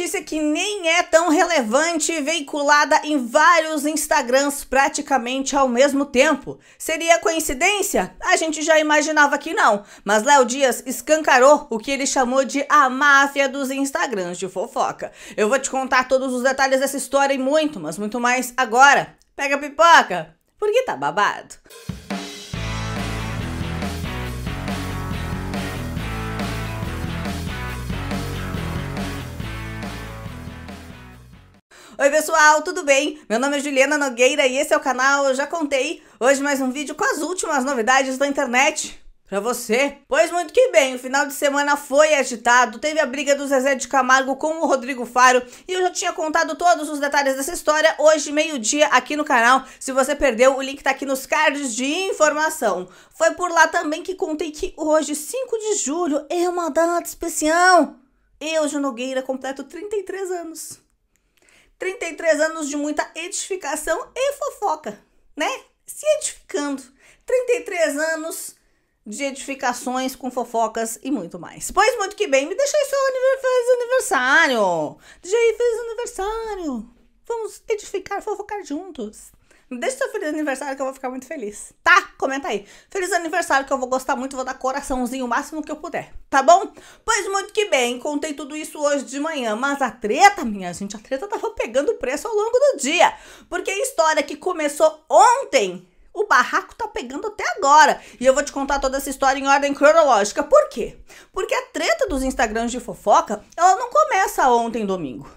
notícia que nem é tão relevante, veiculada em vários Instagrams praticamente ao mesmo tempo. Seria coincidência? A gente já imaginava que não, mas Léo Dias escancarou o que ele chamou de a máfia dos Instagrams de fofoca. Eu vou te contar todos os detalhes dessa história e muito, mas muito mais agora. Pega a pipoca, porque tá babado. Oi pessoal, tudo bem? Meu nome é Juliana Nogueira e esse é o canal Eu Já Contei. Hoje mais um vídeo com as últimas novidades da internet. Pra você? Pois muito que bem, o final de semana foi agitado, teve a briga do Zezé de Camargo com o Rodrigo Faro e eu já tinha contado todos os detalhes dessa história hoje, meio-dia, aqui no canal. Se você perdeu, o link tá aqui nos cards de informação. Foi por lá também que contei que hoje, 5 de julho, é uma data especial. Eu, Ju Nogueira, completo 33 anos. 33 anos de muita edificação e fofoca, né? Se edificando. 33 anos de edificações com fofocas e muito mais. Pois muito que bem, me deixei seu aniversário. DJ fez aniversário. Vamos edificar, fofocar juntos. Deixa seu feliz aniversário que eu vou ficar muito feliz. Tá? Comenta aí. Feliz aniversário que eu vou gostar muito, vou dar coraçãozinho o máximo que eu puder. Tá bom? Pois muito que bem, contei tudo isso hoje de manhã, mas a treta, minha gente, a treta tava pegando preço ao longo do dia. Porque a história que começou ontem o barraco tá pegando até agora. E eu vou te contar toda essa história em ordem cronológica. Por quê? Porque a treta dos Instagrams de fofoca, ela não começa ontem domingo.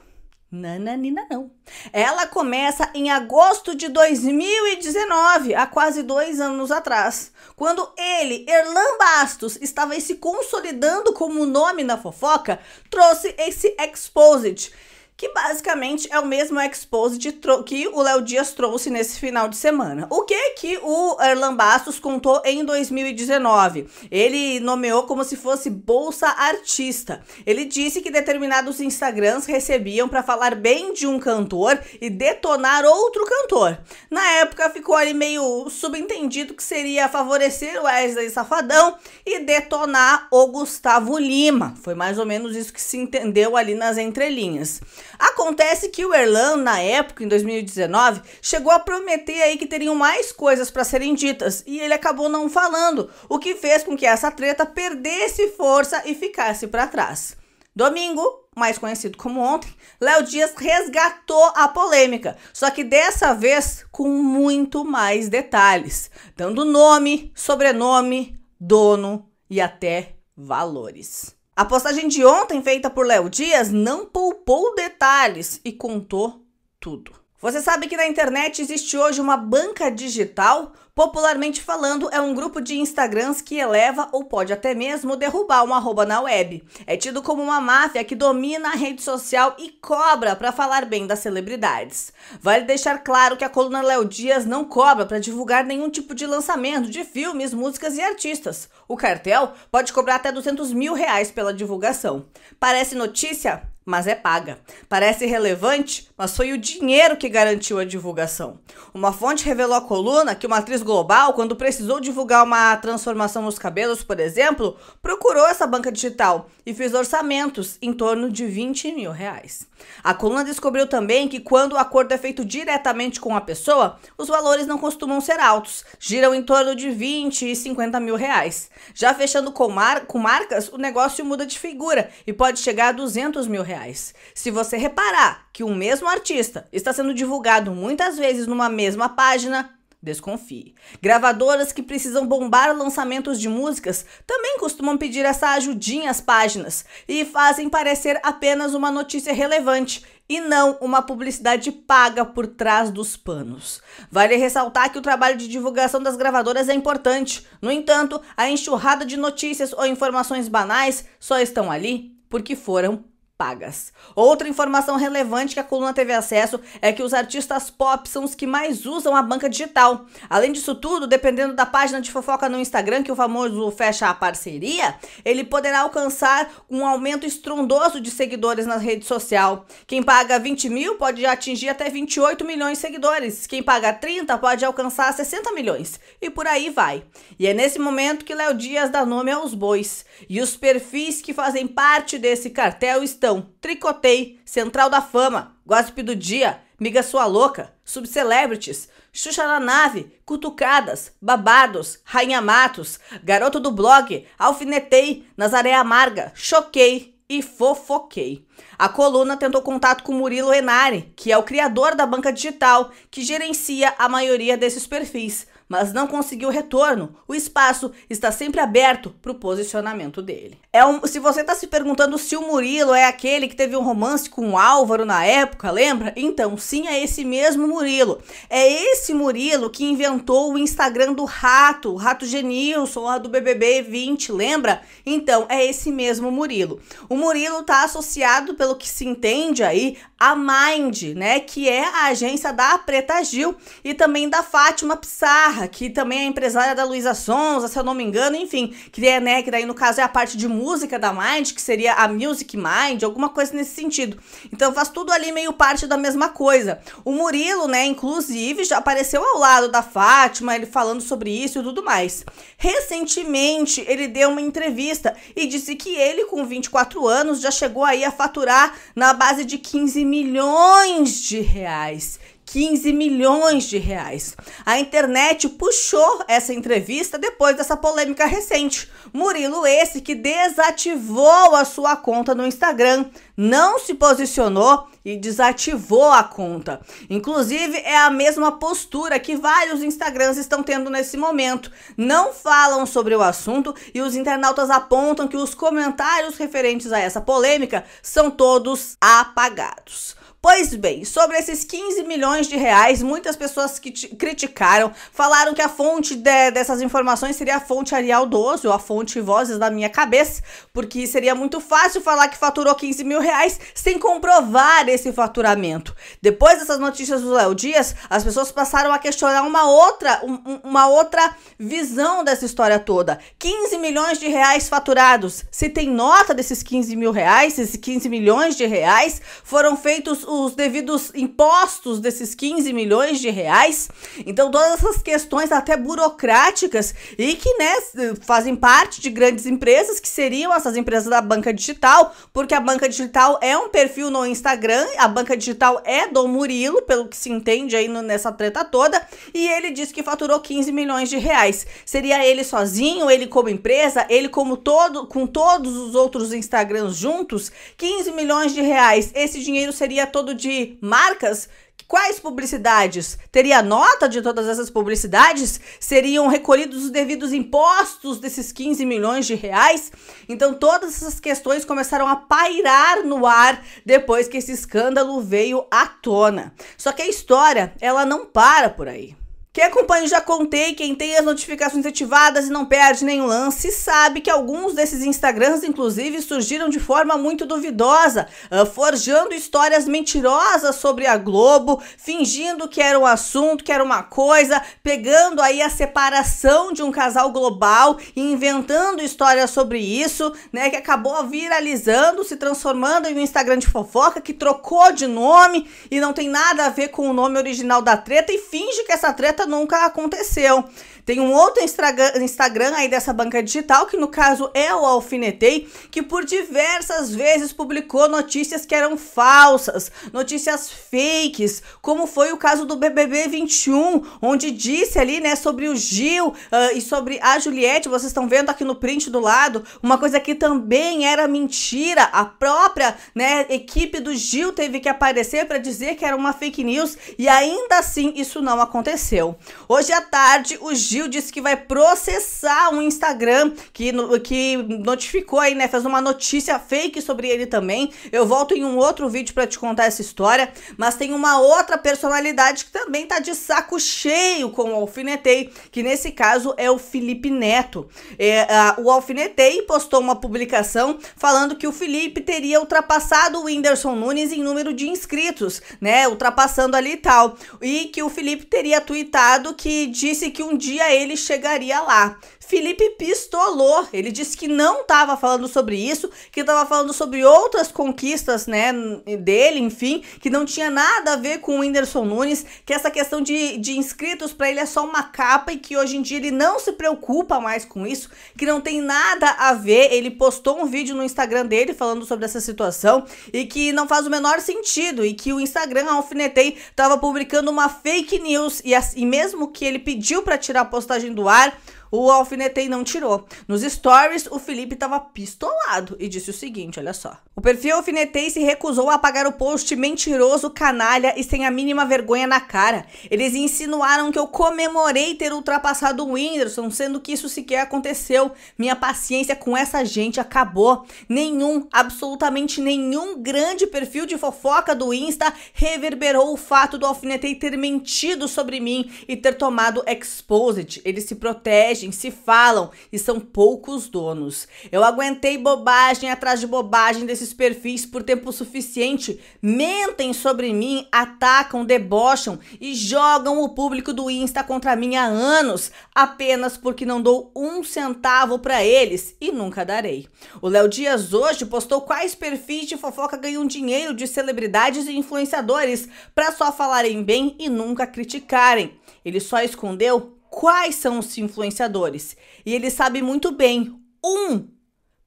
Nananina não. Ela começa em agosto de 2019, há quase dois anos atrás, quando ele, Erlan Bastos, estava se consolidando como nome na fofoca, trouxe esse exposit que basicamente é o mesmo expose que o Léo Dias trouxe nesse final de semana. O que que o Erlan Bastos contou em 2019? Ele nomeou como se fosse bolsa artista. Ele disse que determinados Instagrams recebiam para falar bem de um cantor e detonar outro cantor. Na época ficou ali meio subentendido que seria favorecer o Wesley Safadão e detonar o Gustavo Lima. Foi mais ou menos isso que se entendeu ali nas entrelinhas. Acontece que o Erlan, na época, em 2019, chegou a prometer aí que teriam mais coisas para serem ditas e ele acabou não falando, o que fez com que essa treta perdesse força e ficasse para trás. Domingo, mais conhecido como ontem, Léo Dias resgatou a polêmica, só que dessa vez com muito mais detalhes, dando nome, sobrenome, dono e até valores. A postagem de ontem, feita por Léo Dias, não poupou detalhes e contou tudo. Você sabe que na internet existe hoje uma banca digital? Popularmente falando, é um grupo de Instagrams que eleva ou pode até mesmo derrubar um arroba na web. É tido como uma máfia que domina a rede social e cobra para falar bem das celebridades. Vale deixar claro que a coluna Léo Dias não cobra para divulgar nenhum tipo de lançamento de filmes, músicas e artistas. O cartel pode cobrar até 200 mil reais pela divulgação. Parece notícia? mas é paga. Parece relevante, mas foi o dinheiro que garantiu a divulgação. Uma fonte revelou à coluna que uma atriz global, quando precisou divulgar uma transformação nos cabelos, por exemplo, procurou essa banca digital e fez orçamentos em torno de 20 mil reais. A coluna descobriu também que quando o acordo é feito diretamente com a pessoa, os valores não costumam ser altos, giram em torno de 20 e 50 mil reais. Já fechando com, mar com marcas, o negócio muda de figura e pode chegar a 200 mil reais reais. Se você reparar que o mesmo artista está sendo divulgado muitas vezes numa mesma página, Desconfie. Gravadoras que precisam bombar lançamentos de músicas também costumam pedir essa ajudinha às páginas e fazem parecer apenas uma notícia relevante e não uma publicidade paga por trás dos panos. Vale ressaltar que o trabalho de divulgação das gravadoras é importante. No entanto, a enxurrada de notícias ou informações banais só estão ali porque foram pagas. Outra informação relevante que a coluna teve acesso é que os artistas pop são os que mais usam a banca digital. Além disso tudo, dependendo da página de fofoca no Instagram que o famoso fecha a parceria, ele poderá alcançar um aumento estrondoso de seguidores na rede social. Quem paga 20 mil pode atingir até 28 milhões de seguidores. Quem paga 30 pode alcançar 60 milhões. E por aí vai. E é nesse momento que Léo Dias dá nome aos bois. E os perfis que fazem parte desse cartel estão então, tricotei, Central da Fama, Gossip do Dia, Miga Sua Louca, Subcelebrities, Xuxa na Nave, Cutucadas, Babados, Rainha Matos, Garoto do Blog, Alfinetei, Nazaré Amarga, Choquei e Fofoquei. A coluna tentou contato com Murilo Enari, que é o criador da banca digital que gerencia a maioria desses perfis, mas não conseguiu retorno. O espaço está sempre aberto para o posicionamento dele. É um, se você está se perguntando se o Murilo é aquele que teve um romance com o Álvaro na época, lembra? Então, sim, é esse mesmo Murilo. É esse Murilo que inventou o Instagram do Rato, o Rato Genilson, lá do BBB 20, lembra? Então, é esse mesmo Murilo. O Murilo está associado, pelo que se entende aí, a Mind, né, que é a agência da Preta Gil e também da Fátima Pissarra, que também é empresária da Luísa Sonza, se eu não me engano, enfim, que é, né, que daí no caso é a parte de música da Mind, que seria a Music Mind, alguma coisa nesse sentido. Então faz tudo ali meio parte da mesma coisa. O Murilo, né, inclusive, já apareceu ao lado da Fátima, ele falando sobre isso e tudo mais. Recentemente, ele deu uma entrevista e disse que ele, com 24 anos, já chegou aí a faturar na base de 15 milhões de reais. 15 milhões de reais. A internet puxou essa entrevista depois dessa polêmica recente. Murilo, esse que desativou a sua conta no Instagram, não se posicionou e desativou a conta. Inclusive, é a mesma postura que vários Instagrams estão tendo nesse momento. Não falam sobre o assunto e os internautas apontam que os comentários referentes a essa polêmica são todos apagados. Pois bem, sobre esses 15 milhões de reais, muitas pessoas que criticaram, falaram que a fonte de, dessas informações seria a fonte Arial 12, ou a fonte Vozes da Minha Cabeça, porque seria muito fácil falar que faturou 15 mil reais sem comprovar esse faturamento. Depois dessas notícias do Léo Dias, as pessoas passaram a questionar uma outra, um, uma outra visão dessa história toda. 15 milhões de reais faturados. Se tem nota desses 15 mil reais, esses 15 milhões de reais, foram feitos os devidos impostos desses 15 milhões de reais. Então, todas essas questões até burocráticas e que, né, fazem parte de grandes empresas, que seriam essas empresas da banca digital, porque a banca digital é um perfil no Instagram, a banca digital é do Murilo, pelo que se entende aí nessa treta toda, e ele disse que faturou 15 milhões de reais. Seria ele sozinho, ele como empresa, ele como todo, com todos os outros Instagrams juntos, 15 milhões de reais. Esse dinheiro seria todo todo de marcas, quais publicidades? Teria nota de todas essas publicidades? Seriam recolhidos os devidos impostos desses 15 milhões de reais? Então, todas essas questões começaram a pairar no ar depois que esse escândalo veio à tona. Só que a história, ela não para por aí. Quem acompanha o Já Contei, quem tem as notificações ativadas e não perde nenhum lance, sabe que alguns desses Instagrams, inclusive, surgiram de forma muito duvidosa, ah, forjando histórias mentirosas sobre a Globo, fingindo que era um assunto, que era uma coisa, pegando aí a separação de um casal global e inventando histórias sobre isso, né, que acabou viralizando, se transformando em um Instagram de fofoca, que trocou de nome e não tem nada a ver com o nome original da treta e finge que essa treta nunca aconteceu. Tem um outro Instagram aí dessa banca digital, que no caso é o Alfinetei, que por diversas vezes publicou notícias que eram falsas, notícias fakes, como foi o caso do BBB 21, onde disse ali, né, sobre o Gil uh, e sobre a Juliette, vocês estão vendo aqui no print do lado, uma coisa que também era mentira. A própria, né, equipe do Gil teve que aparecer para dizer que era uma fake news e ainda assim isso não aconteceu. Hoje à tarde, o Gil disse que vai processar um Instagram que, que notificou aí, né? Fez uma notícia fake sobre ele também. Eu volto em um outro vídeo para te contar essa história. Mas tem uma outra personalidade que também tá de saco cheio com o Alfinetei, que nesse caso é o Felipe Neto. É, a, o Alfinetei postou uma publicação falando que o Felipe teria ultrapassado o Whindersson Nunes em número de inscritos, né? Ultrapassando ali e tal. E que o Felipe teria tweetado que disse que um dia ele chegaria lá. Felipe pistolou. Ele disse que não estava falando sobre isso, que estava falando sobre outras conquistas, né, dele, enfim, que não tinha nada a ver com o Whindersson Nunes, que essa questão de, de inscritos para ele é só uma capa e que hoje em dia ele não se preocupa mais com isso, que não tem nada a ver. Ele postou um vídeo no Instagram dele falando sobre essa situação e que não faz o menor sentido e que o Instagram Alfinetei estava publicando uma fake news e, e mesmo que ele pediu para tirar a postagem do ar, o Alfinetei não tirou. Nos stories, o Felipe estava pistolado e disse o seguinte, olha só. O perfil Alfinetei se recusou a apagar o post mentiroso, canalha e sem a mínima vergonha na cara. Eles insinuaram que eu comemorei ter ultrapassado o Whindersson, sendo que isso sequer aconteceu. Minha paciência com essa gente acabou. Nenhum, absolutamente nenhum grande perfil de fofoca do Insta reverberou o fato do Alfinetei ter mentido sobre mim e ter tomado exposed. Ele se protege protegem, se falam e são poucos donos. Eu aguentei bobagem atrás de bobagem desses perfis por tempo suficiente. Mentem sobre mim, atacam, debocham e jogam o público do Insta contra mim há anos, apenas porque não dou um centavo para eles e nunca darei. O Léo Dias hoje postou quais perfis de fofoca ganham dinheiro de celebridades e influenciadores para só falarem bem e nunca criticarem. Ele só escondeu quais são os influenciadores. E ele sabe muito bem, um,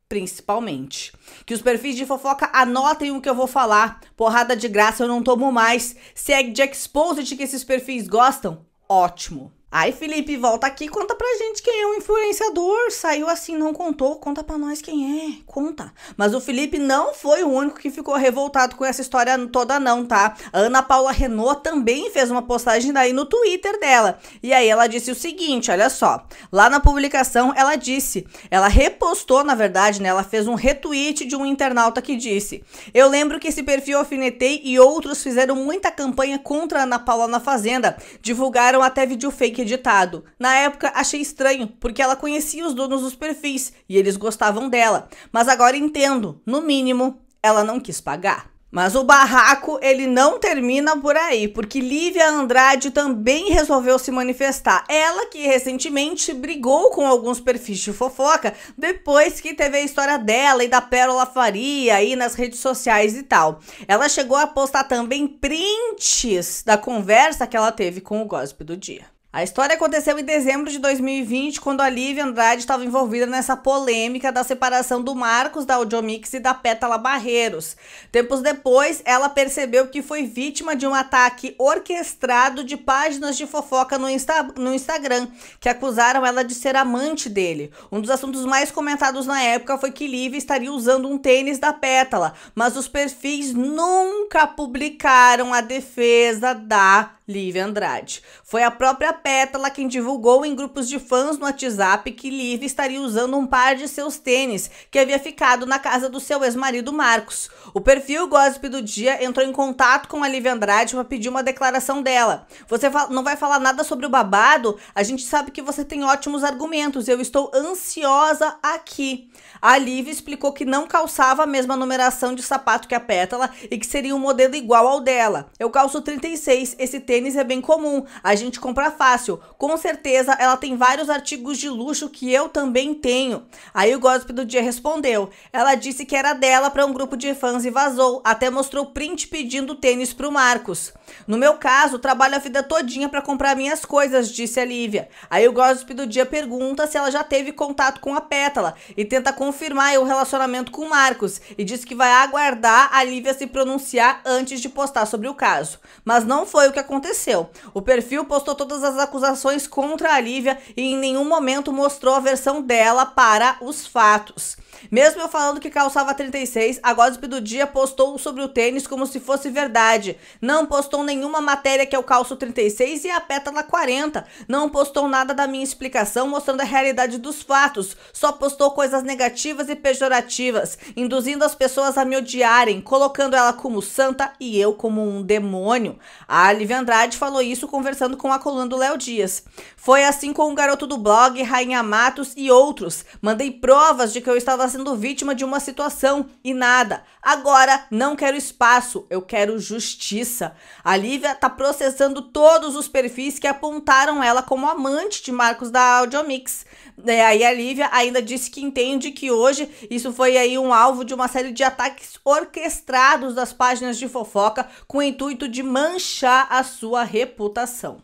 principalmente, que os perfis de fofoca anotem o que eu vou falar. Porrada de graça eu não tomo mais. Segue é de que esses perfis gostam, ótimo. Aí, Felipe, volta aqui e conta pra gente quem é o influenciador. Saiu assim, não contou. Conta pra nós quem é. Conta. Mas o Felipe não foi o único que ficou revoltado com essa história toda, não, tá? A Ana Paula Renault também fez uma postagem daí no Twitter dela. E aí ela disse o seguinte: olha só. Lá na publicação, ela disse. Ela repostou, na verdade, né? Ela fez um retweet de um internauta que disse: Eu lembro que esse perfil alfinetei e outros fizeram muita campanha contra a Ana Paula na Fazenda. Divulgaram até vídeo fake editado. Na época achei estranho, porque ela conhecia os donos dos perfis e eles gostavam dela. Mas agora entendo, no mínimo, ela não quis pagar. Mas o barraco ele não termina por aí, porque Lívia Andrade também resolveu se manifestar. Ela que recentemente brigou com alguns perfis de fofoca depois que teve a história dela e da Pérola Faria aí nas redes sociais e tal. Ela chegou a postar também prints da conversa que ela teve com o gossip do dia. A história aconteceu em dezembro de 2020, quando a Lívia Andrade estava envolvida nessa polêmica da separação do Marcos da Audiomix e da Pétala Barreiros. Tempos depois, ela percebeu que foi vítima de um ataque orquestrado de páginas de fofoca no, Insta no Instagram, que acusaram ela de ser amante dele. Um dos assuntos mais comentados na época foi que Lívia estaria usando um tênis da Pétala, mas os perfis nunca publicaram a defesa da Lívia Andrade. Foi a própria Pétala quem divulgou em grupos de fãs no WhatsApp que Lívia estaria usando um par de seus tênis que havia ficado na casa do seu ex-marido Marcos. O perfil Gossip do Dia entrou em contato com a Lívia Andrade para pedir uma declaração dela. Você não vai falar nada sobre o babado? A gente sabe que você tem ótimos argumentos. Eu estou ansiosa aqui. A Lívia explicou que não calçava a mesma numeração de sapato que a Pétala e que seria um modelo igual ao dela. Eu calço 36, esse tênis tênis é bem comum, a gente compra fácil. Com certeza ela tem vários artigos de luxo que eu também tenho. Aí o gossip do dia respondeu. Ela disse que era dela para um grupo de fãs e vazou. Até mostrou print pedindo tênis pro Marcos. No meu caso, trabalho a vida todinha para comprar minhas coisas, disse a Lívia. Aí o gossip do dia pergunta se ela já teve contato com a Pétala e tenta confirmar o relacionamento com o Marcos e diz que vai aguardar a Lívia se pronunciar antes de postar sobre o caso. Mas não foi o que aconteceu aconteceu. O perfil postou todas as acusações contra a Lívia e em nenhum momento mostrou a versão dela para os fatos. Mesmo eu falando que calçava 36, a Gossip do Dia postou sobre o tênis como se fosse verdade. Não postou nenhuma matéria que eu calço 36 e a pétala 40. Não postou nada da minha explicação mostrando a realidade dos fatos. Só postou coisas negativas e pejorativas, induzindo as pessoas a me odiarem, colocando ela como santa e eu como um demônio. A Alive Andrade falou isso conversando com a coluna do Léo Dias. Foi assim com o garoto do blog, Rainha Matos e outros. Mandei provas de que eu estava estava sendo vítima de uma situação e nada. Agora não quero espaço, eu quero justiça. A Lívia está processando todos os perfis que apontaram ela como amante de Marcos da Audiomix. É, aí a Lívia ainda disse que entende que hoje isso foi aí um alvo de uma série de ataques orquestrados das páginas de fofoca com o intuito de manchar a sua reputação.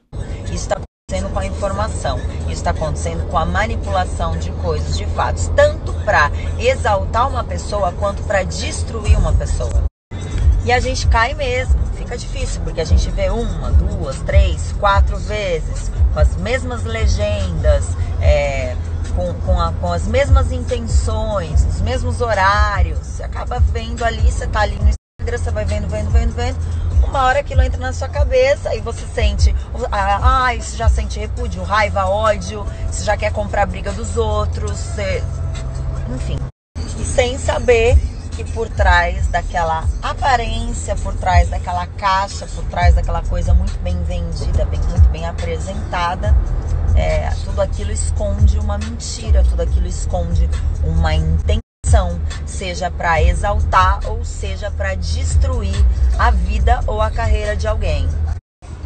está acontecendo com a informação, isso está acontecendo com a manipulação de coisas, de fatos, tanto para exaltar uma pessoa quanto para destruir uma pessoa. E a gente cai mesmo, fica difícil, porque a gente vê uma, duas, três, quatro vezes, com as mesmas legendas, é, com, com, a, com, as mesmas intenções, os mesmos horários, você acaba vendo ali, você está ali no você vai vendo, vendo, vendo, vendo. Uma hora aquilo entra na sua cabeça e você sente. Ah, isso já sente repúdio, raiva, ódio. Você já quer comprar a briga dos outros. Você... Enfim. Sem saber que por trás daquela aparência, por trás daquela caixa, por trás daquela coisa muito bem vendida, bem, muito bem apresentada, é, tudo aquilo esconde uma mentira, tudo aquilo esconde uma intenção ação, seja para exaltar ou seja para destruir a vida ou a carreira de alguém.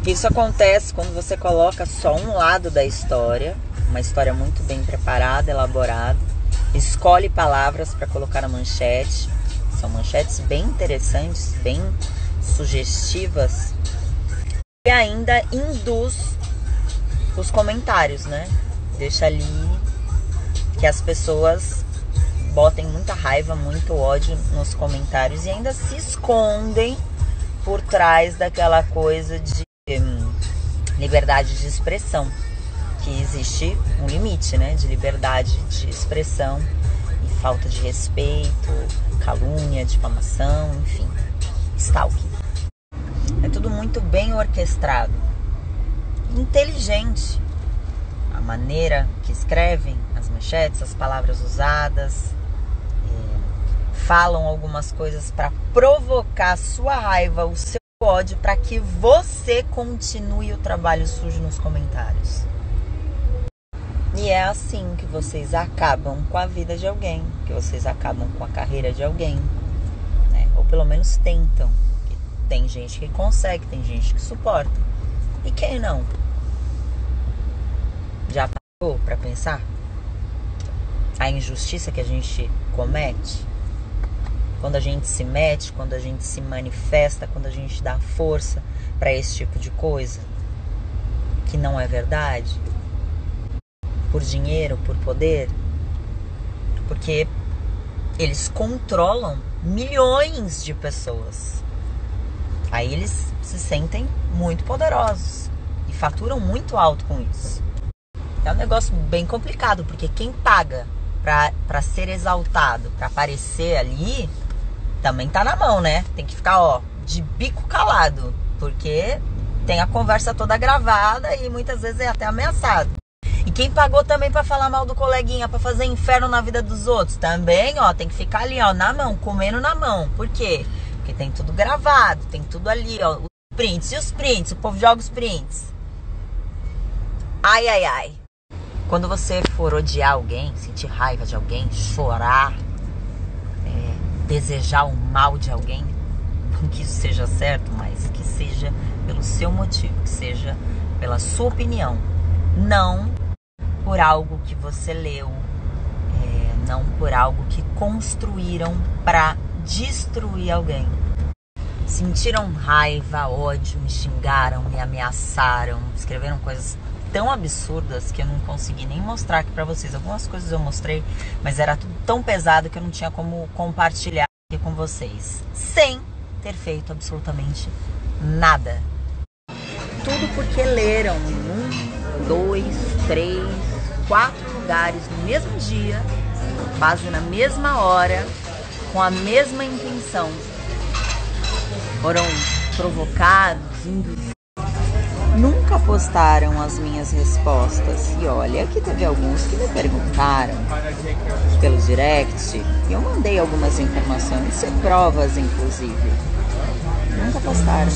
Isso acontece quando você coloca só um lado da história, uma história muito bem preparada, elaborada, escolhe palavras para colocar na manchete, são manchetes bem interessantes, bem sugestivas e ainda induz os comentários, né? Deixa ali que as pessoas botem muita raiva, muito ódio nos comentários e ainda se escondem por trás daquela coisa de hum, liberdade de expressão, que existe um limite, né, de liberdade de expressão e falta de respeito, calúnia, difamação, enfim, stalking. É tudo muito bem orquestrado, inteligente a maneira que escrevem, as manchetes, as palavras usadas, falam algumas coisas para provocar sua raiva, o seu ódio, para que você continue o trabalho sujo nos comentários. E é assim que vocês acabam com a vida de alguém, que vocês acabam com a carreira de alguém, né? ou pelo menos tentam. Tem gente que consegue, tem gente que suporta. E quem não? Já parou para pensar? A injustiça que a gente comete? quando a gente se mete, quando a gente se manifesta, quando a gente dá força para esse tipo de coisa, que não é verdade, por dinheiro, por poder, porque eles controlam milhões de pessoas. Aí eles se sentem muito poderosos e faturam muito alto com isso. É um negócio bem complicado, porque quem paga para ser exaltado, para aparecer ali, também tá na mão, né? Tem que ficar, ó, de bico calado, porque tem a conversa toda gravada e muitas vezes é até ameaçado. E quem pagou também para falar mal do coleguinha, para fazer inferno na vida dos outros, também, ó, tem que ficar ali, ó, na mão, comendo na mão. Por quê? Porque tem tudo gravado, tem tudo ali, ó, os prints e os prints, o povo joga os prints. Ai, ai, ai. Quando você for odiar alguém, sentir raiva de alguém, chorar, é, desejar o mal de alguém, não que isso seja certo, mas que seja pelo seu motivo, que seja pela sua opinião, não por algo que você leu, é, não por algo que construíram para destruir alguém. Sentiram raiva, ódio, me xingaram, me ameaçaram, escreveram coisas tão absurdas que eu não consegui nem mostrar aqui para vocês. Algumas coisas eu mostrei, mas era tudo tão pesado que eu não tinha como compartilhar aqui com vocês, sem ter feito absolutamente nada. Tudo porque leram um, dois, três, quatro lugares no mesmo dia, base na mesma hora, com a mesma intenção. Foram provocados, induzidos nunca postaram as minhas respostas. E olha que teve alguns que me perguntaram pelo direct. E eu mandei algumas informações e provas, inclusive. Nunca postaram.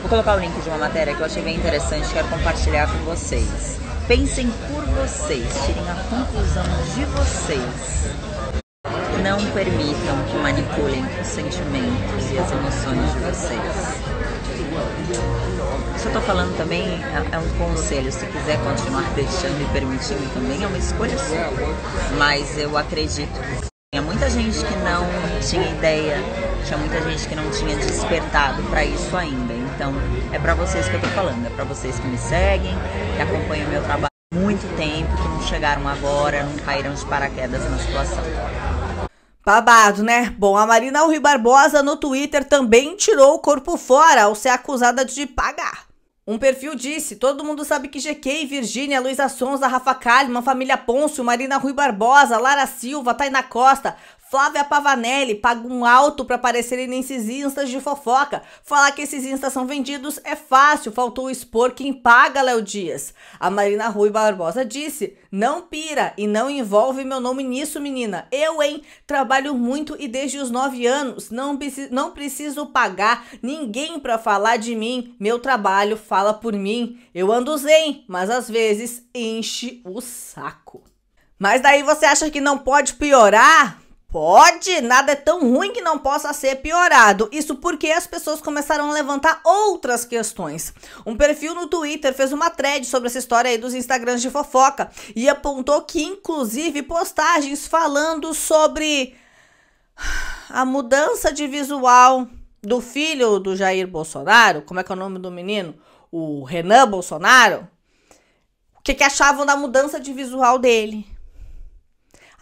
Vou colocar o link de uma matéria que eu achei bem interessante e quero compartilhar com vocês. Pensem por vocês, tirem a conclusão de vocês. Não permitam que manipulem os sentimentos e as emoções de vocês isso eu tô falando também é, é um conselho. Se quiser continuar deixando e permitindo também, é uma escolha sua. Mas eu acredito que tinha muita gente que não tinha ideia, tinha muita gente que não tinha despertado para isso ainda. Então, é para vocês que eu tô falando, é para vocês que me seguem, que acompanham o meu trabalho há muito tempo, que não chegaram agora, não caíram de paraquedas na situação. Babado, né? Bom, a Marina Rui Barbosa no Twitter também tirou o corpo fora ao ser acusada de pagar um perfil disse: todo mundo sabe que GK, Virgínia, Luísa Sonza, Rafa uma família Ponce, Marina Rui Barbosa, Lara Silva, Taina Costa Flávia Pavanelli paga um alto para aparecerem nesses instas de fofoca. Falar que esses instas são vendidos é fácil, faltou expor quem paga, Léo Dias. A Marina Rui Barbosa disse: Não pira e não envolve meu nome nisso, menina. Eu, hein? Trabalho muito e desde os nove anos. Não, não preciso pagar ninguém para falar de mim. Meu trabalho fala por mim. Eu ando zen, mas às vezes enche o saco. Mas daí você acha que não pode piorar? Pode, nada é tão ruim que não possa ser piorado. Isso porque as pessoas começaram a levantar outras questões. Um perfil no Twitter fez uma thread sobre essa história aí dos Instagrams de fofoca e apontou que, inclusive, postagens falando sobre a mudança de visual do filho do Jair Bolsonaro, como é que é o nome do menino? O Renan Bolsonaro. O que, que achavam da mudança de visual dele?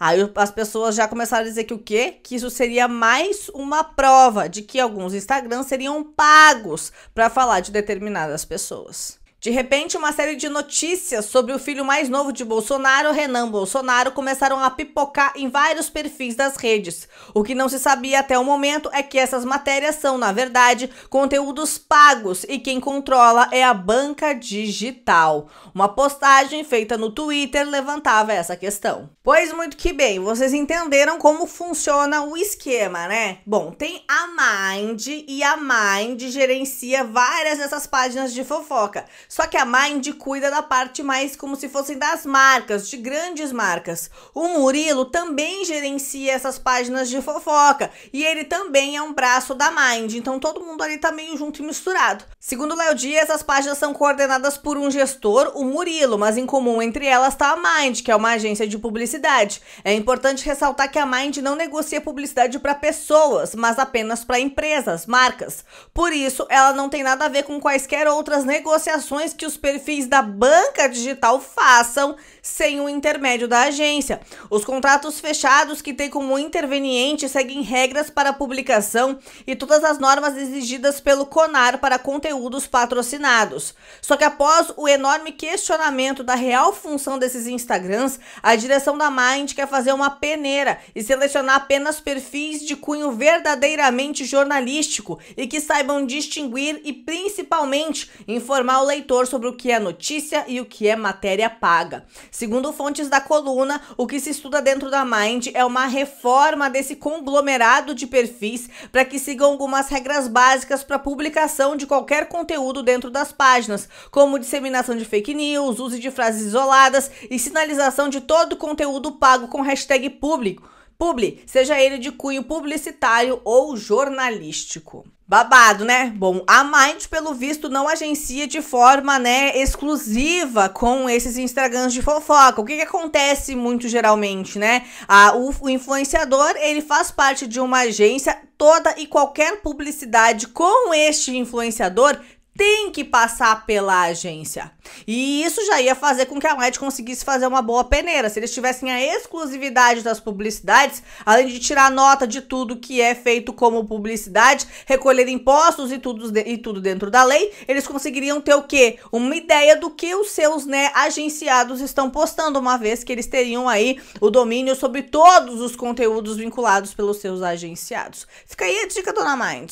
Aí as pessoas já começaram a dizer que o quê? Que isso seria mais uma prova de que alguns Instagrams seriam pagos para falar de determinadas pessoas. De repente, uma série de notícias sobre o filho mais novo de Bolsonaro, Renan Bolsonaro, começaram a pipocar em vários perfis das redes. O que não se sabia até o momento é que essas matérias são, na verdade, conteúdos pagos e quem controla é a banca digital. Uma postagem feita no Twitter levantava essa questão. Pois muito que bem, vocês entenderam como funciona o esquema, né? Bom, tem a Mind e a Mind gerencia várias dessas páginas de fofoca. Só que a Mind cuida da parte mais como se fossem das marcas, de grandes marcas. O Murilo também gerencia essas páginas de fofoca e ele também é um braço da Mind, então todo mundo ali tá meio junto e misturado. Segundo Léo Dias, as páginas são coordenadas por um gestor, o Murilo, mas em comum entre elas está a Mind, que é uma agência de publicidade. É importante ressaltar que a Mind não negocia publicidade para pessoas, mas apenas para empresas, marcas. Por isso, ela não tem nada a ver com quaisquer outras negociações que os perfis da banca digital façam sem o intermédio da agência. Os contratos fechados que têm como interveniente seguem regras para publicação e todas as normas exigidas pelo CONAR para conteúdos patrocinados. Só que após o enorme questionamento da real função desses Instagrams, a direção da Mind quer fazer uma peneira e selecionar apenas perfis de cunho verdadeiramente jornalístico e que saibam distinguir e principalmente informar o leitor sobre o que é notícia e o que é matéria paga. Segundo fontes da coluna, o que se estuda dentro da Mind é uma reforma desse conglomerado de perfis para que sigam algumas regras básicas para publicação de qualquer conteúdo dentro das páginas, como disseminação de fake news, uso de frases isoladas e sinalização de todo conteúdo pago com hashtag público publi, seja ele de cunho publicitário ou jornalístico. Babado, né? Bom, a Mind, pelo visto, não agencia de forma, né, exclusiva com esses Instagrams de fofoca. O que, que acontece muito geralmente, né? A, o, o influenciador, ele faz parte de uma agência toda e qualquer publicidade com este influenciador tem que passar pela agência. E isso já ia fazer com que a Light conseguisse fazer uma boa peneira. Se eles tivessem a exclusividade das publicidades, além de tirar nota de tudo que é feito como publicidade, recolher impostos e tudo, e tudo dentro da lei, eles conseguiriam ter o quê? Uma ideia do que os seus né, agenciados estão postando, uma vez que eles teriam aí o domínio sobre todos os conteúdos vinculados pelos seus agenciados. Fica aí a dica, dona Mind.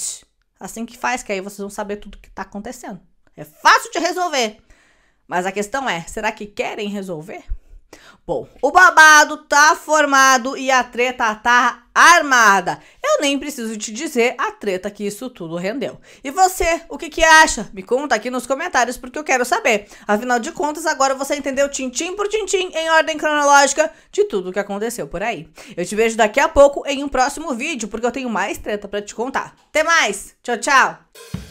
Assim que faz, que aí vocês vão saber tudo que tá acontecendo. É fácil de resolver. Mas a questão é, será que querem resolver? Bom, o babado tá formado e a treta tá armada. Eu nem preciso te dizer a treta que isso tudo rendeu. E você, o que que acha? Me conta aqui nos comentários porque eu quero saber. Afinal de contas, agora você entendeu tintim por tintim em ordem cronológica de tudo o que aconteceu por aí. Eu te vejo daqui a pouco em um próximo vídeo porque eu tenho mais treta para te contar. Até mais. Tchau, tchau.